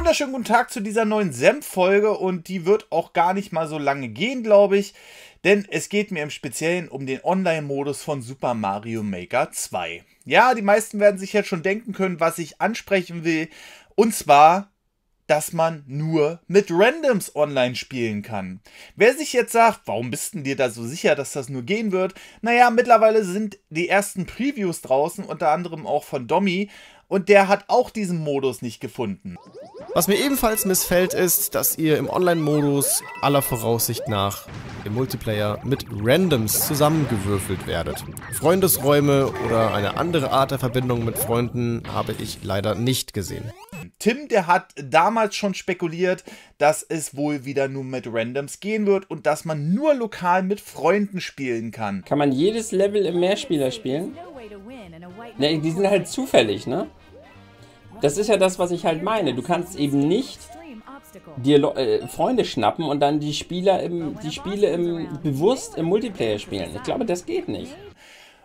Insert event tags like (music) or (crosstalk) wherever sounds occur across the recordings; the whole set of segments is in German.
wunderschönen guten Tag zu dieser neuen Senf-Folge und die wird auch gar nicht mal so lange gehen, glaube ich, denn es geht mir im Speziellen um den Online-Modus von Super Mario Maker 2. Ja, die meisten werden sich jetzt schon denken können, was ich ansprechen will, und zwar dass man nur mit Randoms online spielen kann. Wer sich jetzt sagt, warum bist denn dir da so sicher, dass das nur gehen wird? Naja, mittlerweile sind die ersten Previews draußen, unter anderem auch von Dommy, und der hat auch diesen Modus nicht gefunden. Was mir ebenfalls missfällt ist, dass ihr im Online-Modus aller Voraussicht nach im Multiplayer mit Randoms zusammengewürfelt werdet. Freundesräume oder eine andere Art der Verbindung mit Freunden habe ich leider nicht gesehen. Tim, der hat damals schon spekuliert, dass es wohl wieder nur mit Randoms gehen wird und dass man nur lokal mit Freunden spielen kann. Kann man jedes Level im Mehrspieler spielen? Ne, die sind halt zufällig, ne? Das ist ja das, was ich halt meine. Du kannst eben nicht dir äh, Freunde schnappen und dann die Spieler im, die Spiele im, bewusst im Multiplayer spielen. Ich glaube, das geht nicht.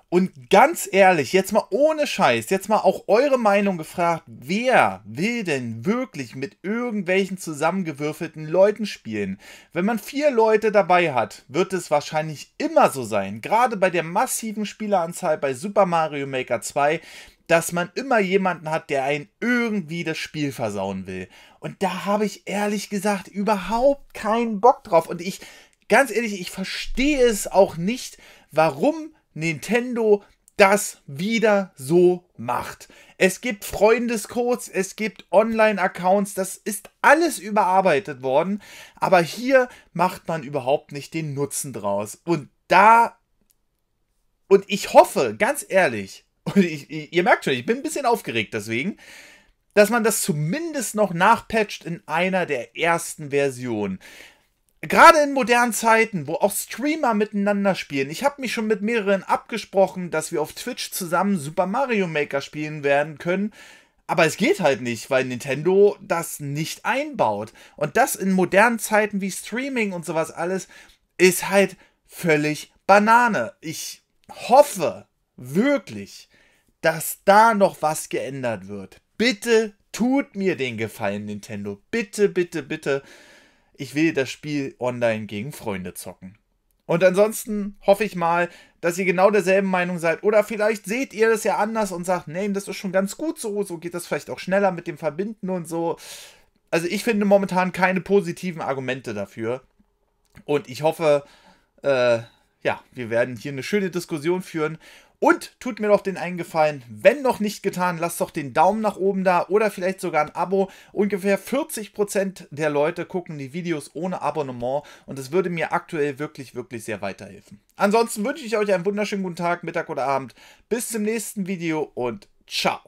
Und ganz ehrlich, jetzt mal ohne Scheiß, jetzt mal auch eure Meinung gefragt, wer will denn wirklich mit irgendwelchen zusammengewürfelten Leuten spielen? Wenn man vier Leute dabei hat, wird es wahrscheinlich immer so sein, gerade bei der massiven Spieleranzahl bei Super Mario Maker 2, dass man immer jemanden hat, der einen irgendwie das Spiel versauen will. Und da habe ich ehrlich gesagt überhaupt keinen Bock drauf. Und ich, ganz ehrlich, ich verstehe es auch nicht, warum Nintendo das wieder so macht. Es gibt Freundescodes, es gibt Online-Accounts, das ist alles überarbeitet worden, aber hier macht man überhaupt nicht den Nutzen draus. Und da, und ich hoffe, ganz ehrlich, (laughs) und ich, ihr merkt schon, ich bin ein bisschen aufgeregt deswegen, dass man das zumindest noch nachpatcht in einer der ersten Versionen gerade in modernen Zeiten, wo auch Streamer miteinander spielen, ich habe mich schon mit mehreren abgesprochen, dass wir auf Twitch zusammen Super Mario Maker spielen werden können. Aber es geht halt nicht, weil Nintendo das nicht einbaut. Und das in modernen Zeiten wie Streaming und sowas alles ist halt völlig Banane. Ich hoffe wirklich, dass da noch was geändert wird. Bitte tut mir den Gefallen, Nintendo. Bitte, bitte, bitte ich will das Spiel online gegen Freunde zocken. Und ansonsten hoffe ich mal, dass ihr genau derselben Meinung seid. Oder vielleicht seht ihr das ja anders und sagt, nee, das ist schon ganz gut so, so geht das vielleicht auch schneller mit dem Verbinden und so. Also ich finde momentan keine positiven Argumente dafür. Und ich hoffe, äh, ja, wir werden hier eine schöne Diskussion führen. Und tut mir doch den Eingefallen, wenn noch nicht getan, lasst doch den Daumen nach oben da oder vielleicht sogar ein Abo. Ungefähr 40% der Leute gucken die Videos ohne Abonnement und das würde mir aktuell wirklich, wirklich sehr weiterhelfen. Ansonsten wünsche ich euch einen wunderschönen guten Tag, Mittag oder Abend. Bis zum nächsten Video und ciao.